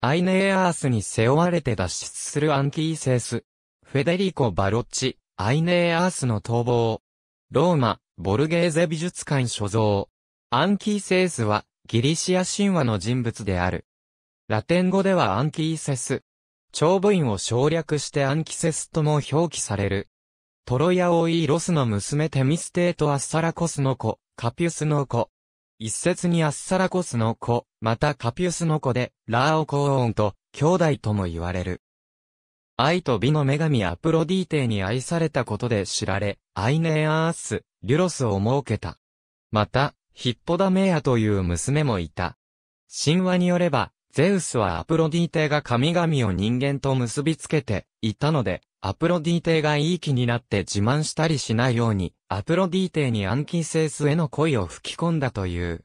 アイネーアースに背負われて脱出するアンキーセース。フェデリコ・バロッチ、アイネーアースの逃亡。ローマ、ボルゲーゼ美術館所蔵。アンキーセースは、ギリシア神話の人物である。ラテン語ではアンキーセス。長部員を省略してアンキセスとも表記される。トロヤオイロスの娘テミステート・アッサラコスの子、カピュスの子、一説にアッサラコスの子、またカピウスの子で、ラーオコーンと、兄弟とも言われる。愛と美の女神アプロディーテに愛されたことで知られ、アイネアース、リュロスを設けた。また、ヒッポダメアという娘もいた。神話によれば、ゼウスはアプロディーテが神々を人間と結びつけていたので、アプロディーテがいい気になって自慢したりしないように、アプロディーテにアンキーセースへの恋を吹き込んだという。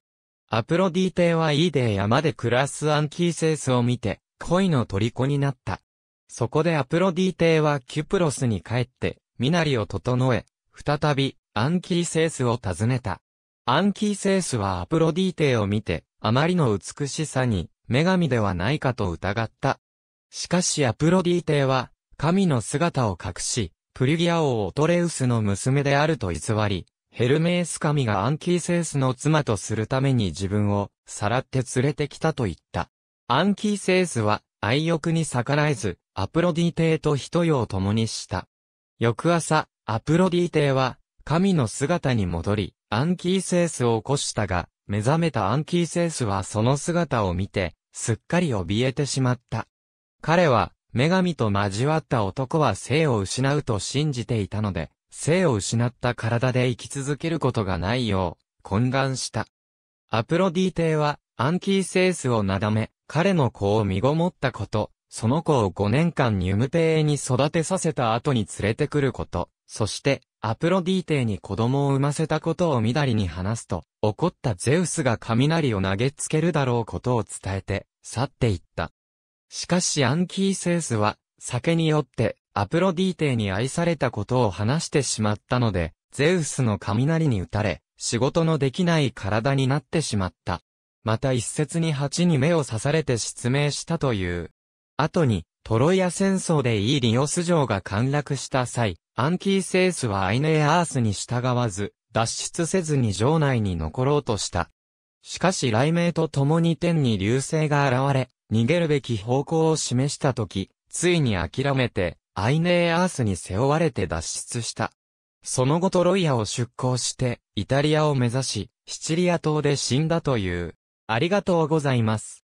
アプロディーテはイーデー山で暮らすアンキーセースを見て、恋の虜になった。そこでアプロディーテはキュプロスに帰って、身なりを整え、再び、アンキーセースを訪ねた。アンキーセースはアプロディーテを見て、あまりの美しさに、女神ではないかと疑った。しかしアプロディーテは、神の姿を隠し、プリギア王オトレウスの娘であると偽り、ヘルメース神がアンキーセースの妻とするために自分をさらって連れてきたと言った。アンキーセースは愛欲に逆らえず、アプロディテーと人よを共にした。翌朝、アプロディテーは神の姿に戻り、アンキーセースを起こしたが、目覚めたアンキーセースはその姿を見て、すっかり怯えてしまった。彼は女神と交わった男は性を失うと信じていたので、性を失った体で生き続けることがないよう、懇願した。アプロディーーは、アンキーセースをなだめ、彼の子を身ごもったこと、その子を5年間ニュムテーに育てさせた後に連れてくること、そして、アプロディーーに子供を産ませたことをみだりに話すと、怒ったゼウスが雷を投げつけるだろうことを伝えて、去っていった。しかしアンキーセースは、酒によってアプロディーテに愛されたことを話してしまったので、ゼウスの雷に打たれ、仕事のできない体になってしまった。また一説に蜂に目を刺されて失明したという。後に、トロイア戦争でイーリオス城が陥落した際、アンキーセースはアイネアースに従わず、脱出せずに城内に残ろうとした。しかし雷鳴と共に天に流星が現れ、逃げるべき方向を示したとき、ついに諦めて、アイネーアースに背負われて脱出した。その後トロイアを出港して、イタリアを目指し、シチリア島で死んだという。ありがとうございます。